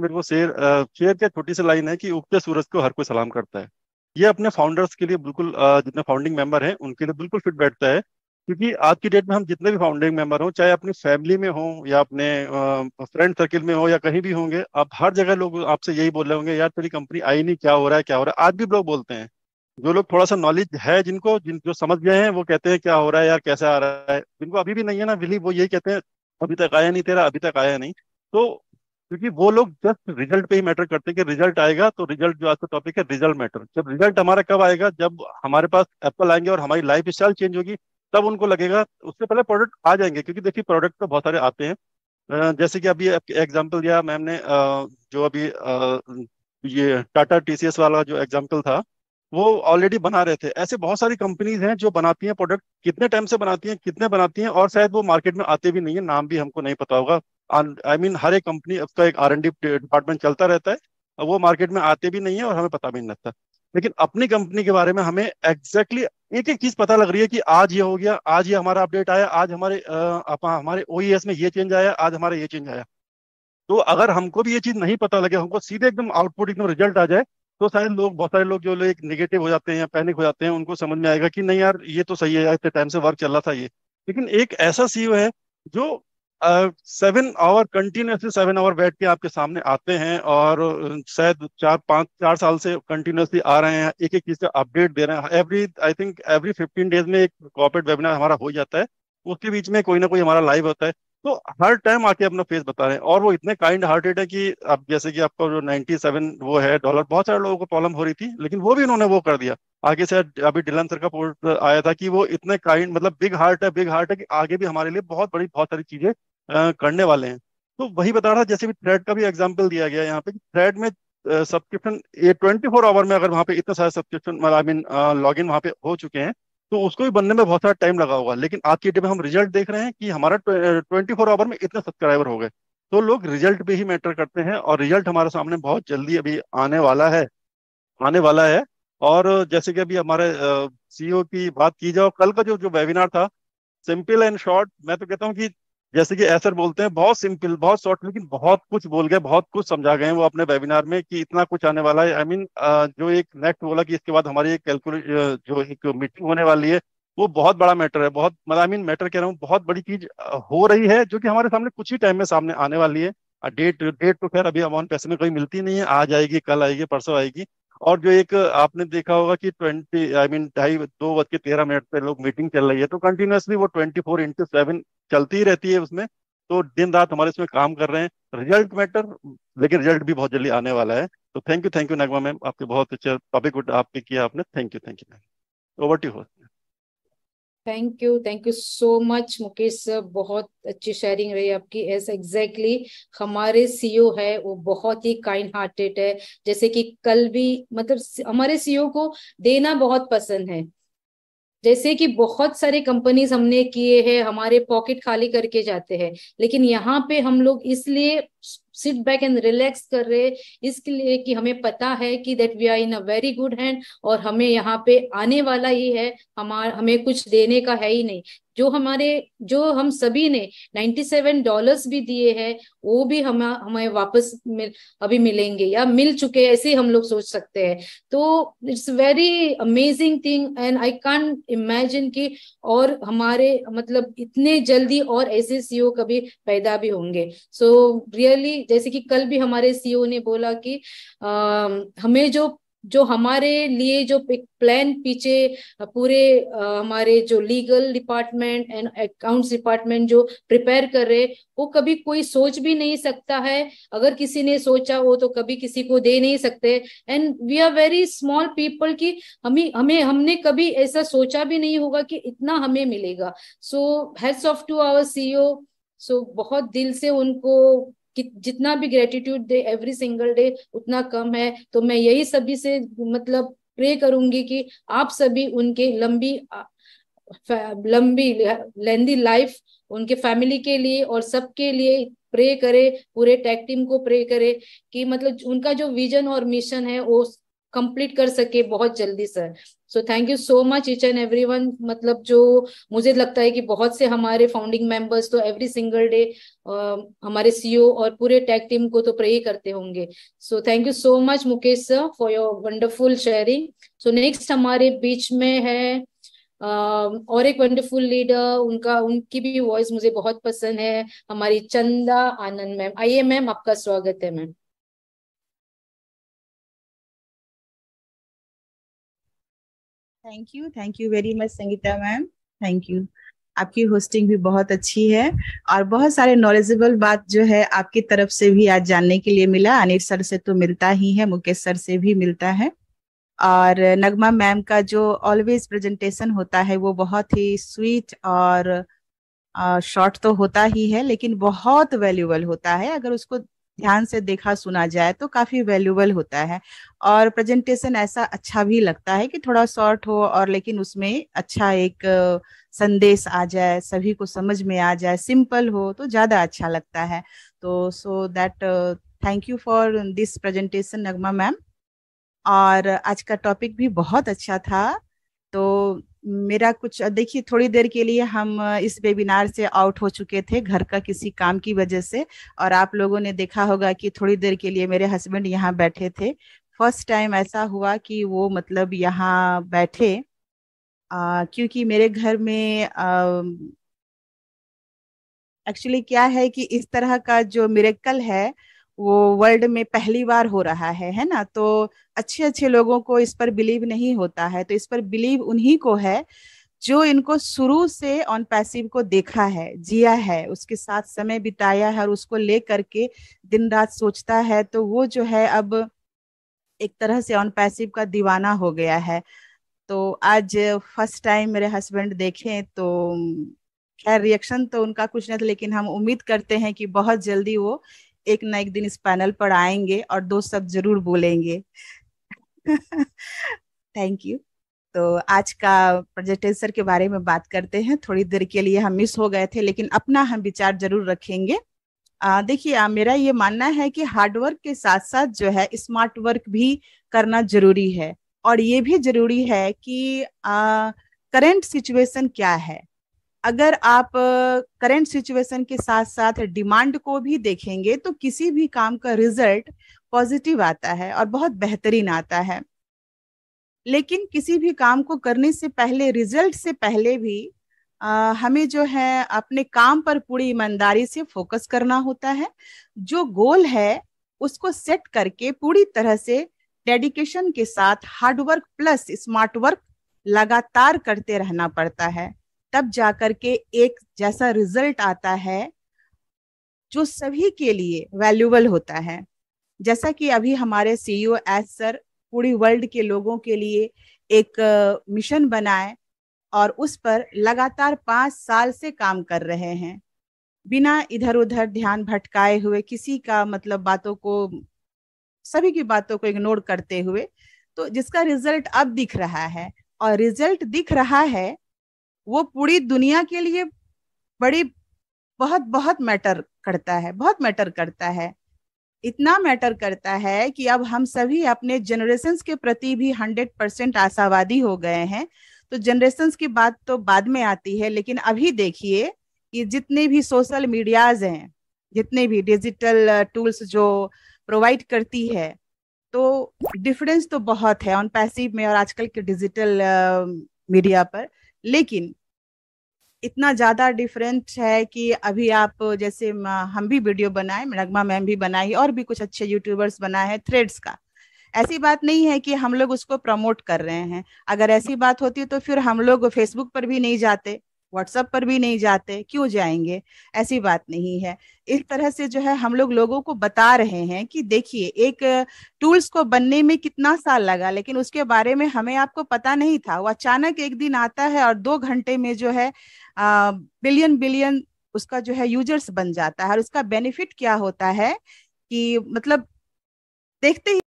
मेरे को शेर शेर के छोटी सी लाइन है कि उगते सूरज को हर कोई सलाम करता है ये अपने फाउंडर्स के लिए बिल्कुल जितने फाउंडिंग मेंबर हैं उनके लिए बिल्कुल फिट बैठता है क्योंकि आज की डेट में हम जितने भी फाउंडिंग मेंबर हों चाहे अपनी फैमिली में हो या अपने फ्रेंड सर्किल में हो या कहीं भी होंगे आप हर जगह लोग आपसे यही बोल रहे होंगे यार तेरी कंपनी आई नहीं क्या हो रहा है क्या हो रहा है आज भी लोग बोलते हैं जो लोग थोड़ा सा नॉलेज है जिनको जिन जो समझ गए हैं वो कहते हैं क्या हो रहा है यार कैसा आ रहा है जिनको अभी भी नहीं है ना बिलीव वो यही कहते हैं अभी तक आया नहीं तेरा अभी तक आया नहीं तो क्योंकि वो लोग जस्ट रिजल्ट पे ही मैटर करते हैं कि रिजल्ट आएगा तो रिजल्ट जो आज का टॉपिक है रिजल्ट मैटर जब रिजल्ट हमारा कब आएगा जब हमारे पास एप्पल आएंगे और हमारी लाइफ स्टाइल चेंज होगी तब उनको लगेगा उससे पहले प्रोडक्ट आ जाएंगे क्योंकि देखिए प्रोडक्ट तो बहुत सारे आते हैं जैसे कि अभी एग्जाम्पल दिया मैम ने जो अभी ये टाटा टी वाला जो एग्जाम्पल था वो ऑलरेडी बना रहे थे ऐसे बहुत सारी कंपनीज हैं जो बनाती हैं प्रोडक्ट कितने टाइम से बनाती हैं कितने बनाती हैं और शायद वो मार्केट में आते भी नहीं है नाम भी हमको नहीं पता होगा आई मीन हर एक कंपनी उसका एक आर एंड डिपार्टमेंट चलता रहता है वो मार्केट में आते भी नहीं है और हमें पता भी नहीं लगता लेकिन अपनी कंपनी के बारे में हमें एग्जैक्टली exactly एक एक चीज पता लग रही है कि आज ये हो गया आज ये हमारा अपडेट आया आज हमारे आ, हमारे ओ e में ये चेंज आया आज हमारा ये चेंज आया तो अगर हमको भी ये चीज नहीं पता लगे हमको सीधे एकदम आउटपुट एकदम रिजल्ट आ जाए तो सारे लोग बहुत सारे लोग जो लोग एक निगेटिव हो जाते हैं या पैनिक हो जाते हैं उनको समझ में आएगा कि नहीं यार ये तो सही है यार इतने टाइम से वर्क चल रहा था ये लेकिन एक ऐसा सीईओ e है जो seven hour continuously seven hour बैठ के आपके सामने आते हैं और शायद चार पाँच चार साल से कंटिन्यूसली आ रहे हैं एक एक चीज का अपडेट दे रहे हैं every I think every fifteen days में एक कॉपरेट वेबिनार हमारा हो जाता है उसके बीच में कोई ना कोई हमारा लाइव होता है तो हर टाइम आके अपना फेस बता रहे हैं और वो इतने काइंड हार्टेड है कि अब जैसे कि आपका जो सेवन वो है डॉलर बहुत सारे लोगों को प्रॉब्लम हो रही थी लेकिन वो भी उन्होंने वो कर दिया आगे से अभी डिलन सर का पोर्ट आया था कि वो इतने काइंड मतलब बिग हार्ट है बिग हार्ट है कि आगे भी हमारे लिए बहुत बड़ी बहुत सारी चीजें करने वाले हैं तो वही बता रहा जैसे भी थ्रेड का भी एग्जाम्पल दिया गया यहाँ पे थ्रेड में सब्सक्रिप्शन ये ट्वेंटी फोर आवर में अगर वहाँ पे इतना सारे subscription I mean log in वहाँ पे हो चुके हैं तो उसको भी बनने में बहुत सारा टाइम लगा होगा लेकिन आज की डेट में हम रिजल्ट देख रहे हैं कि हमारा ट्वेंटी फोर आवर में इतने सब्सक्राइबर हो गए तो लोग रिजल्ट पे ही मैटर करते हैं और रिजल्ट हमारे सामने बहुत जल्दी अभी आने वाला है आने वाला है और जैसे कि अभी हमारे सीईओ e की बात की जाओ कल का जो जो वेबिनार था सिंपल एंड शॉर्ट मैं तो कहता हूँ कि जैसे कि ऐसर बोलते हैं बहुत सिंपल बहुत शॉर्ट लेकिन बहुत कुछ बोल गए बहुत कुछ समझा गए वो अपने वेबिनार में कि इतना कुछ आने वाला है आई मीन जो एक नेक्स्ट बोला कि इसके बाद हमारी एक कैलकुलेट जो एक मीटिंग होने वाली है वो बहुत बड़ा मैटर है बहुत मतलब आई मीन मैटर कह रहा हूँ बहुत बड़ी चीज हो रही है जो कि हमारे सामने कुछ ही टाइम में सामने आने वाली है डेट डेट तो खैर अभी अमाउंट पैसे में कोई मिलती नहीं है आज आएगी कल आएगी परसों आएगी और जो एक आपने देखा होगा कि ट्वेंटी आई मीन ढाई दो बज के तेरह मिनट पे लोग मीटिंग चल रही है तो कंटिन्यूसली वो ट्वेंटी फोर इंटू सेवन चलती ही रहती है उसमें तो दिन रात हमारे इसमें काम कर रहे हैं रिजल्ट मैटर लेकिन रिजल्ट भी बहुत जल्दी आने वाला है तो thank you thank you Nagma ma'am आपके बहुत अच्छा टॉपिक आपके किया आपने thank you thank you ma'am over to host thank you thank you so much Mukesh sir बहुत अच्छी शेयरिंग रही आपकी एस एग्जैक्टली exactly, हमारे सीईओ e है वो बहुत ही काइंड हार्टेड है जैसे कि कल भी मतलब हमारे सीईओ e को देना बहुत पसंद है जैसे कि बहुत सारे कंपनीज हमने किए हैं हमारे पॉकेट खाली करके जाते हैं लेकिन यहाँ पे हम लोग इसलिए सिट बैक एंड रिलैक्स कर रहे इसके लिए कि हमें पता है कि that we are in a very good hand और हमें यहाँ पे आने वाला ही है हमारा हमें कुछ देने का है ही नहीं जो हमारे जो हम सभी ने 97 डॉलर्स भी दिए हैं वो भी हम हमें वापस मिल अभी मिलेंगे या मिल चुके ऐसे हम लोग सोच सकते हैं तो it's very amazing thing and I can imagine कि और हमारे मतलब इतने जल्दी और ऐसे सीओ e कभी पैदा भी होंगे सो so, क्लियरली जैसे कि कल भी हमारे सीईओ e ने बोला कि आ, हमें जो जो हमारे लिए जो एक प्लान पीछे पूरे हमारे जो legal department and accounts department जो प्रिपेयर कर रहे वो कभी कोई सोच भी नहीं सकता है अगर किसी ने सोचा हो तो कभी किसी को दे नहीं सकते and we are very small people की हमें हमें हमने कभी ऐसा सोचा भी नहीं होगा कि इतना हमें मिलेगा so hats off to our CEO so बहुत दिल से उनको कि जितना भी ग्रेटिट्यूड दे एवरी सिंगल डे उतना कम है तो मैं यही सभी से मतलब प्रे करूंगी कि आप सभी उनके लंबी लंबी लेंदी लाइफ उनके फैमिली के लिए और सबके लिए प्रे करे पूरे टैग टीम को प्रे करे कि मतलब उनका जो विजन और मिशन है वो कंप्लीट कर सके बहुत जल्दी sir so thank you so much each and every one मतलब जो मुझे लगता है कि बहुत से हमारे फाउंडिंग मेंबर्स तो एवरी सिंगल डे हमारे सीईओ e और पूरे टैग टीम को तो प्रे करते होंगे so thank you so much Mukesh sir for your wonderful sharing so next हमारे बीच में है Uh, और एक वंडरफुल लीडर उनका उनकी भी वॉइस मुझे बहुत पसंद है हमारी चंदा आनंद मैम आइए मैम आपका स्वागत है ma'am thank you thank you very much Sangeeta ma'am thank you आपकी होस्टिंग भी बहुत अच्छी है और बहुत सारे नॉलेजेबल बात जो है आपकी तरफ से भी आज जानने के लिए मिला अनिल सर से तो मिलता ही है मुकेश सर से भी मिलता है और नगमा मैम का जो ऑलवेज प्रेजेंटेशन होता है वो बहुत ही स्वीट और शॉर्ट तो होता ही है लेकिन बहुत वैल्यूबल होता है अगर उसको ध्यान से देखा सुना जाए तो काफी वैल्यूबल होता है और प्रेजेंटेशन ऐसा अच्छा भी लगता है कि थोड़ा शॉर्ट हो और लेकिन उसमें अच्छा एक संदेश आ जाए सभी को समझ में आ जाए सिंपल हो तो ज्यादा अच्छा लगता है तो so that thank you for this presentation Nagma ma'am और आज का टॉपिक भी बहुत अच्छा था तो मेरा कुछ देखिए थोड़ी देर के लिए हम इस वेबिनार से आउट हो चुके थे घर का किसी काम की वजह से और आप लोगों ने देखा होगा कि थोड़ी देर के लिए मेरे हस्बैंड यहाँ बैठे थे फर्स्ट टाइम ऐसा हुआ कि वो मतलब यहाँ बैठे आ, क्योंकि मेरे घर में एक्चुअली क्या है कि इस तरह का जो मेरेकल है वो वर्ल्ड में पहली बार हो रहा है है ना तो अच्छे अच्छे लोगों को इस पर बिलीव नहीं होता है तो इस पर बिलीव उन्हीं को है जो इनको शुरू से ऑन पैसिव को देखा है जिया है उसके साथ समय बिताया है और उसको ले करके दिन रात सोचता है तो वो जो है अब एक तरह से ऑन पैसिव का दीवाना हो गया है तो आज फर्स्ट टाइम मेरे हस्बैंड देखे तो खैर रिएक्शन तो उनका कुछ नहीं था लेकिन हम उम्मीद करते हैं कि बहुत जल्दी वो एक ना एक दिन इस पैनल पर आएंगे और दो सब जरूर बोलेंगे थैंक यू तो आज का प्रेजेंटेशन के बारे में बात करते हैं थोड़ी देर के लिए हम मिस हो गए थे लेकिन अपना हम विचार जरूर रखेंगे देखिए मेरा ये मानना है कि हार्डवर्क के साथ साथ जो है स्मार्ट वर्क भी करना जरूरी है और ये भी जरूरी है कि करंट सिचुएशन क्या है अगर आप करंट सिचुएशन के साथ साथ डिमांड को भी देखेंगे तो किसी भी काम का रिजल्ट पॉजिटिव आता है और बहुत बेहतरीन आता है लेकिन किसी भी काम को करने से पहले रिजल्ट से पहले भी आ, हमें जो है अपने काम पर पूरी ईमानदारी से फोकस करना होता है जो गोल है उसको सेट करके पूरी तरह से डेडिकेशन के साथ हार्डवर्क प्लस स्मार्ट वर्क लगातार करते रहना पड़ता है तब जाकर के एक जैसा रिजल्ट आता है जो सभी के लिए वैल्यूबल होता है जैसा कि अभी हमारे सीईओ एस e सर पूरी वर्ल्ड के लोगों के लिए एक मिशन बनाए और उस पर लगातार पांच साल से काम कर रहे हैं बिना इधर उधर ध्यान भटकाए हुए किसी का मतलब बातों को सभी की बातों को इग्नोर करते हुए तो जिसका रिजल्ट अब दिख रहा है और रिजल्ट दिख रहा है वो पूरी दुनिया के लिए बड़ी बहुत बहुत मैटर करता है बहुत मैटर करता है इतना मैटर करता है कि अब हम सभी अपने जनरेशन के प्रति भी हंड्रेड परसेंट आशावादी हो गए हैं तो जनरेशन की बात तो बाद में आती है लेकिन अभी देखिए कि जितने भी सोशल मीडियाज हैं जितने भी डिजिटल टूल्स uh, जो प्रोवाइड करती है तो डिफरेंस तो बहुत है ऑन पैसिव में और आजकल के डिजिटल मीडिया uh, पर लेकिन इतना ज़्यादा डिफरेंट है कि अभी आप जैसे हम भी वीडियो बनाए नगमा मैम भी बनाई और भी कुछ अच्छे यूट्यूबर्स बनाए हैं थ्रेड्स का ऐसी बात नहीं है कि हम लोग उसको प्रमोट कर रहे हैं अगर ऐसी बात होती तो फिर हम लोग फेसबुक पर भी नहीं जाते व्हाट्सएप पर भी नहीं जाते क्यों जाएंगे ऐसी बात नहीं है इस तरह से जो है हम लोग लोगों को बता रहे हैं कि देखिए एक टूल्स को बनने में कितना साल लगा लेकिन उसके बारे में हमें आपको पता नहीं था वो अचानक एक दिन आता है और दो घंटे में जो है आ, बिलियन बिलियन उसका जो है यूजर्स बन जाता है और उसका बेनिफिट क्या होता है कि मतलब देखते ही